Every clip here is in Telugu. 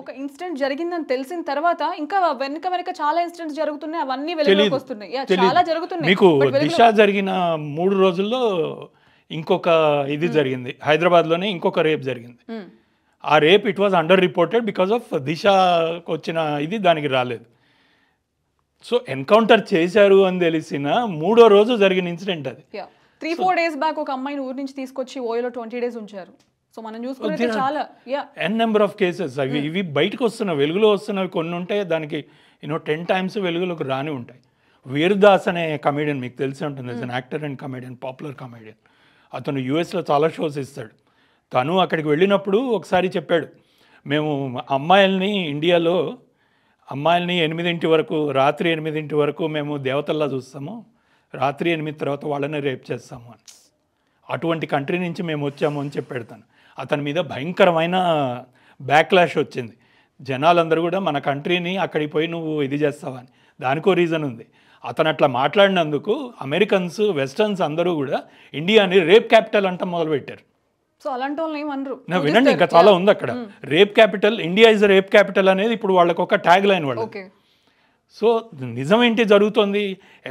ఒక ఇన్సిడెంట్ జరిగిందని తెలిసిన తర్వాత ఇంకా వెనక వెనక చాలా ఇన్సిడెంట్స్ జరుగుతున్నాయి అవన్నీ వెలుగులోకి వస్తున్నాయి చాలా జరుగుతున్నాయి మీకు దిశ జరిగిన మూడు రోజుల్లో ఇంకొక ఇది జరిగింది హైదరాబాద్లోనే ఇంకొక రేప్ జరిగింది ఆ rape it was under reported because of దిశకు వచ్చిన ఇది దానికి రాలేదు సో ఎన్కౌంటర్ చేశారు అని తెలిసిన మూడో రోజు జరిగిన ఇన్సిడెంట్ అది త్రీ ఫోర్ డేస్ బ్యాక్ ఒక అమ్మాయిని ఊరి నుంచి తీసుకొచ్చి ఓయోలో ట్వంటీ డేస్ ఉంచారు సో మనం oh, చూసుకుంటే చాలా ఎన్ నెంబర్ ఆఫ్ కేసెస్ అవి hmm. ఇవి బయటకు వస్తున్నవి వెలుగులో వస్తున్నవి కొన్ని ఉంటాయి దానికి యూనో టెన్ టైమ్స్ వెలుగులోకి రాని ఉంటాయి వీరుదాస్ అనే కమెడియన్ మీకు తెలిసి ఉంటుంది an actor and comedian popular comedian అతను యూఎస్లో చాలా షోస్ ఇస్తాడు తను అక్కడికి వెళ్ళినప్పుడు ఒకసారి చెప్పాడు మేము అమ్మాయిల్ని ఇండియాలో అమ్మాయిల్ని ఎనిమిదింటి వరకు రాత్రి ఎనిమిదింటి వరకు మేము దేవతల్లా చూస్తాము రాత్రి ఎనిమిది తర్వాత వాళ్ళని రేప్ చేస్తాము అని అటువంటి కంట్రీ నుంచి మేము వచ్చాము అని చెప్పాడు తను అతని మీద భయంకరమైన బ్యాక్లాష్ వచ్చింది జనాలందరూ కూడా మన కంట్రీని అక్కడికి పోయి నువ్వు ఇది చేస్తావని దానికో రీజన్ ఉంది అతను అట్లా మాట్లాడినందుకు అమెరికన్స్ వెస్టర్న్స్ అందరూ కూడా ఇండియాని రేప్ క్యాపిటల్ అంట మొదలుపెట్టారు సో అలాంటి వినండి ఇంకా చాలా ఉంది అక్కడ rape capital India is rape capital అనేది ఇప్పుడు వాళ్ళకి ఒక ట్యాగ్ లైన్ వాళ్ళు సో నిజమేంటి జరుగుతుంది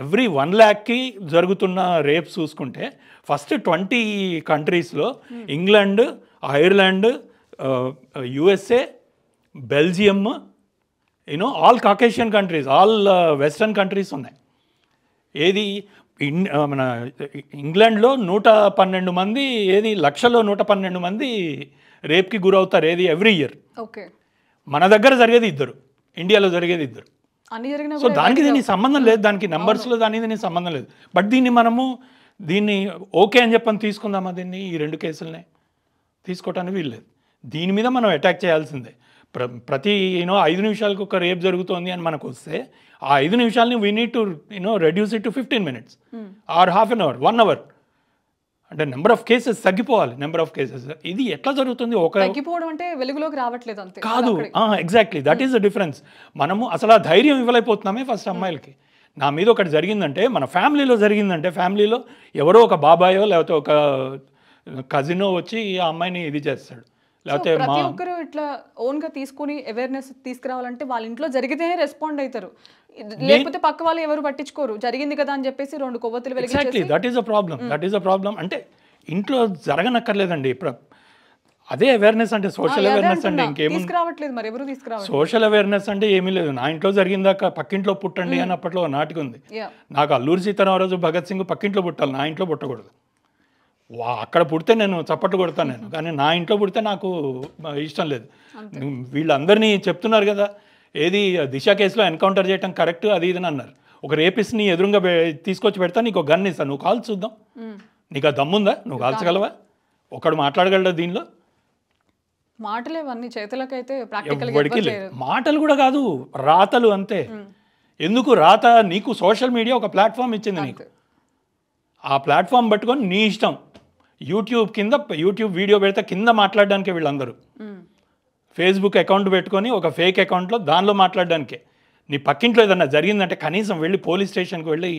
ఎవ్రీ వన్ ల్యాక్కి జరుగుతున్న రేప్ చూసుకుంటే ఫస్ట్ ట్వంటీ కంట్రీస్లో hmm. England Ireland USA Belgium you know all Caucasian countries all western countries ఉన్నాయి ఏది ఇన్ మన ఇంగ్లాండ్లో నూట పన్నెండు మంది ఏది లక్షలో నూట పన్నెండు మంది రేప్కి గురవుతారు ఏది ఎవ్రీ ఇయర్ ఓకే మన దగ్గర జరిగేది ఇద్దరు ఇండియాలో జరిగేది ఇద్దరు సో దానికి దీనికి సంబంధం లేదు దానికి లో దాని దీనికి సంబంధం లేదు బట్ దీన్ని మనము దీన్ని ఓకే అని చెప్పని తీసుకుందామా దీన్ని ఈ రెండు కేసులనే తీసుకోవటానికి వీల్లేదు దీని మీద మనం అటాక్ చేయాల్సిందే ప్ర ప్రతి యూనో ఐదు నిమిషాలకు ఒక రేపు జరుగుతోంది అని మనకు వస్తే ఆ ఐదు నిమిషాలని we need to you know reduce it to fifteen minutes or half an hour one hour అంటే నెంబర్ ఆఫ్ కేసెస్ తగ్గిపోవాలి నెంబర్ ఆఫ్ కేసెస్ ఇది ఎట్లా జరుగుతుంది ఒక తగ్గిపోవడం అంటే వెలుగులోకి రావట్లేదు అంతే కాదు exactly that is the difference మనము అసలు ఆ ధైర్యం ఇవ్వలేకపోతున్నామే ఫస్ట్ అమ్మాయిలకి నా మీద ఒకటి జరిగిందంటే మన ఫ్యామిలీలో జరిగిందంటే ఫ్యామిలీలో ఎవరో ఒక బాబాయో లేకపోతే ఒక కజినో వచ్చి ఆ అమ్మాయిని ఇది చేస్తాడు లేకపోతే ప్రతి ఒక్కరు ఇట్లా ఓన్ గా తీసుకుని అవేర్నెస్ తీసుకురావాలంటే వాళ్ళ ఇంట్లో జరిగితేనే రెస్పాండ్ అవుతారు లేకపోతే పక్క వాళ్ళు ఎవరు పట్టించుకోరు జరిగింది కదా అని చెప్పేసి రెండు కొవ్వొత్తులు వెళ్ళి that is a problem that is a problem అంటే ఇంట్లో జరగనక్కర్లేదండి అదే అవేర్నెస్ అంటే సోషల్ అవేర్నెస్ అంటే తీసుకురావట్లేదు మరి ఎవరు తీసుకురావట్లేదు సోషల్ అవేర్నెస్ అంటే ఏమీ లేదు నా ఇంట్లో జరిగిందాక పక్కింట్లో పుట్టండి అని అప్పట్లో నాటికి ఉంది నాకు అల్లూరి సీతారామరాజు భగత్ సింగ్ పక్కింట్లో పుట్టాలి నా ఇంట్లో పుట్టకూడదు వా అక్కడ పుడితే నేను చప్పట్లు కొడతాను నేను కానీ నా ఇంట్లో పుడితే నాకు ఇష్టం లేదు వీళ్ళందరినీ చెప్తున్నారు కదా ఏది దిశ కేసులో ఎన్కౌంటర్ చేయటం కరెక్ట్ అది ఇది అన్నారు ఒక రేపిస్ట్ని ఎదురుగా తీసుకొచ్చి పెడతా నీకు గన్ ఇస్తాను నువ్వు కాల్ చూద్దాం నీకు ఆ దమ్ముందా నువ్వు కాల్చగలవా ఒకడు మాట్లాడగలడా దీనిలో మాటలు ఇవన్నీ చేతులకైతే ఎవరికి మాటలు కూడా కాదు రాతలు అంతే ఎందుకు రాత నీకు సోషల్ మీడియా ఒక ప్లాట్ఫామ్ ఇచ్చింది నీకు ఆ ప్లాట్ఫామ్ పట్టుకొని నీ ఇష్టం యూట్యూబ్ కింద యూట్యూబ్ వీడియో పెడితే కింద మాట్లాడడానికి వీళ్ళందరూ ఫేస్బుక్ అకౌంట్ పెట్టుకొని ఒక ఫేక్ అకౌంట్లో దానిలో మాట్లాడడానికే నీ పక్కింట్లో ఏదన్నా జరిగిందంటే కనీసం వెళ్ళి పోలీస్ స్టేషన్కి వెళ్ళి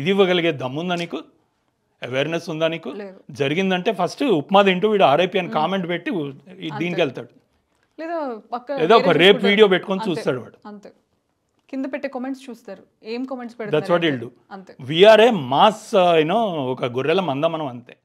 ఇది ఇవ్వగలిగే దమ్ముందా నీకు అవేర్నెస్ ఉందా నీకు జరిగిందంటే ఫస్ట్ ఉప్మా తింటూ వీడు ఆర్ఐపీ అని కామెంట్ పెట్టి దీనికి వెళ్తాడు ఏదో ఒక రేప్ వీడియో పెట్టుకొని చూస్తాడు వాడు కింద పెట్టే కామెంట్స్ చూస్తారు ఏం కామెంట్స్ పెడతారు that's what will do we are a mass you know ఒక గొర్రెల మంద మనం అంతే